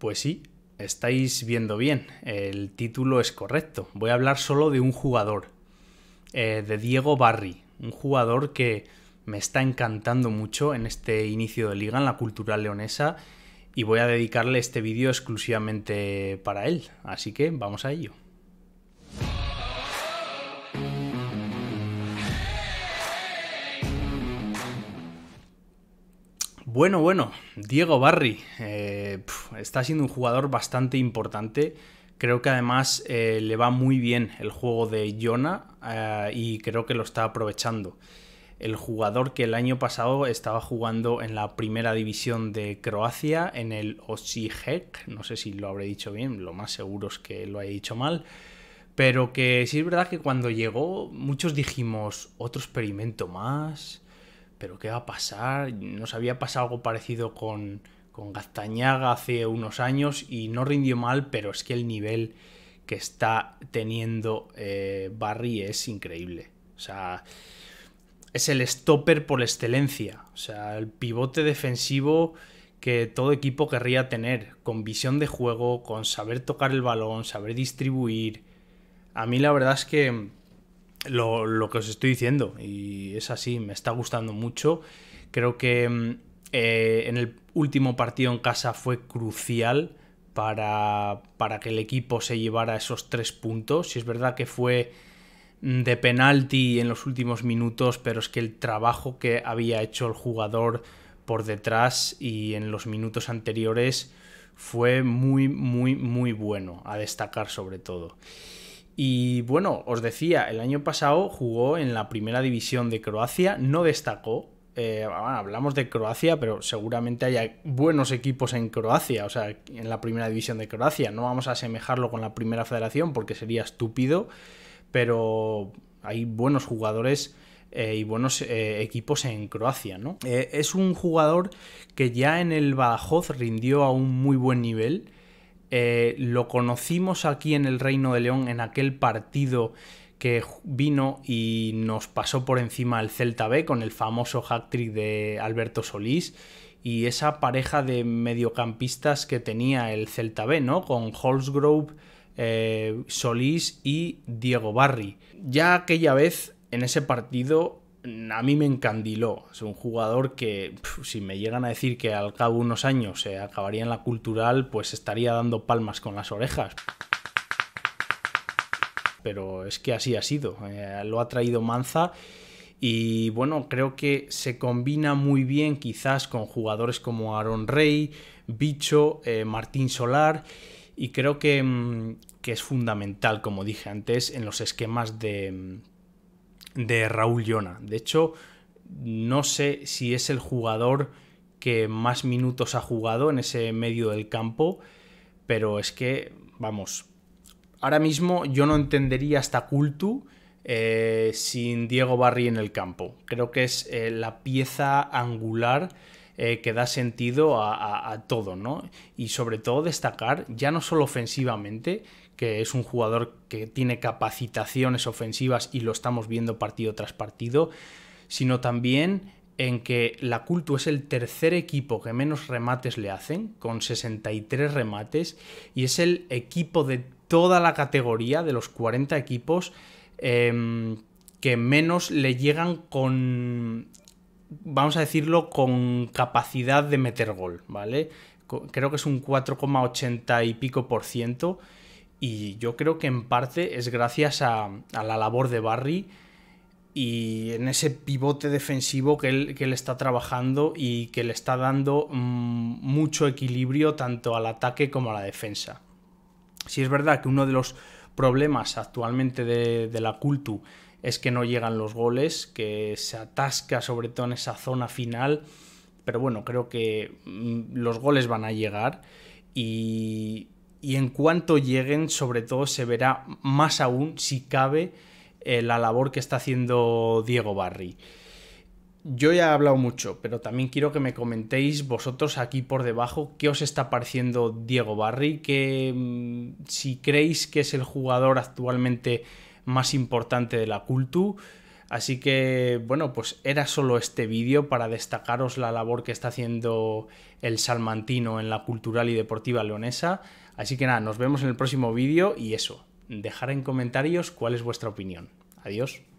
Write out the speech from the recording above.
Pues sí, estáis viendo bien, el título es correcto. Voy a hablar solo de un jugador, eh, de Diego Barry, un jugador que me está encantando mucho en este inicio de liga en la cultura leonesa y voy a dedicarle este vídeo exclusivamente para él, así que vamos a ello. Bueno, bueno, Diego Barry, eh, está siendo un jugador bastante importante. Creo que además eh, le va muy bien el juego de Jona eh, y creo que lo está aprovechando. El jugador que el año pasado estaba jugando en la primera división de Croacia, en el Osijek, no sé si lo habré dicho bien, lo más seguro es que lo haya dicho mal, pero que sí es verdad que cuando llegó muchos dijimos, otro experimento más, pero ¿qué va a pasar? Nos había pasado algo parecido con, con Gastañaga hace unos años y no rindió mal, pero es que el nivel que está teniendo eh, Barry es increíble. O sea, es el stopper por excelencia. O sea, el pivote defensivo que todo equipo querría tener, con visión de juego, con saber tocar el balón, saber distribuir. A mí la verdad es que lo, lo que os estoy diciendo, y es así, me está gustando mucho. Creo que mm, eh, en el último partido en casa fue crucial para, que el equipo se llevara esos tres puntos. Si es verdad que fue mm, de penalti en los últimos minutos, pero es que el trabajo que había hecho el jugador por detrás y en los minutos anteriores fue muy, muy, muy bueno, a destacar sobre todo. Y bueno, os decía, el año pasado jugó en la primera división de Croacia, no destacó, eh, hablamos de Croacia, pero seguramente haya buenos equipos en Croacia, o sea, en la primera división de Croacia. No vamos a asemejarlo con la primera federación porque sería estúpido, pero hay buenos jugadores eh, y buenos eh, equipos en Croacia, ¿no? es un jugador que ya en el Badajoz rindió a un muy buen nivel. lo conocimos aquí en el Reino de León en aquel partido que vino y nos pasó por encima el Celta B con el famoso hat-trick de Alberto Solís y esa pareja de mediocampistas que tenía el Celta B, ¿no? Con Holsgrove eh, Solís y Diego Barry. Ya aquella vez, en ese partido, a mí me encandiló. Es un jugador que, si me llegan a decir que al cabo de unos años se acabaría en la cultural, pues estaría dando palmas con las orejas pero es que así ha sido. Eh, lo ha traído Manza. Y bueno, creo que se combina muy bien quizás con jugadores como Aaron Rey, Bicho, eh, Martín Solar. Y creo mm, que, es fundamental, como dije antes, en los esquemas de, mm, de Raúl Llona. De hecho, no sé si es el jugador que más minutos ha jugado en ese medio del campo, pero es que, vamos, ahora mismo yo no entendería hasta cultu eh, sin Diego Barry en el campo. Creo que es eh, la pieza angular eh, que da sentido a, a, todo, ¿no? Y sobre todo destacar, ya no solo ofensivamente, que es un jugador que tiene capacitaciones ofensivas y lo estamos viendo partido tras partido, sino también en que la culto es el tercer equipo que menos remates le hacen, con 63 remates, y es el equipo de toda la categoría, de los 40 equipos, em, que menos le llegan con, vamos a decirlo, con capacidad de meter gol, ¿vale? Creo que es un 4,80 y pico por ciento, y yo creo que en parte es gracias a la labor de Barry y en ese pivote defensivo que él, está trabajando y que le está dando mm, mucho equilibrio tanto al ataque como a la defensa. Si es verdad que uno de los problemas actualmente de, la Cultu es que no llegan los goles, que se atasca sobre todo en esa zona final, pero bueno, creo que mm, los goles van a llegar y en cuanto lleguen sobre todo se verá más aún si cabe eh, la labor que está haciendo Diego Barri Yo ya he hablado mucho, pero también quiero que me comentéis vosotros aquí por debajo qué os está pareciendo Diego Barri que mm, si creéis que es el jugador actualmente más importante de la Cultu. Así que, bueno, pues era solo este vídeo para destacaros la labor que está haciendo el salmantino en la cultural y deportiva leonesa. Así que nada, nos vemos en el próximo vídeo y eso, dejar en comentarios cuál es vuestra opinión. Adiós.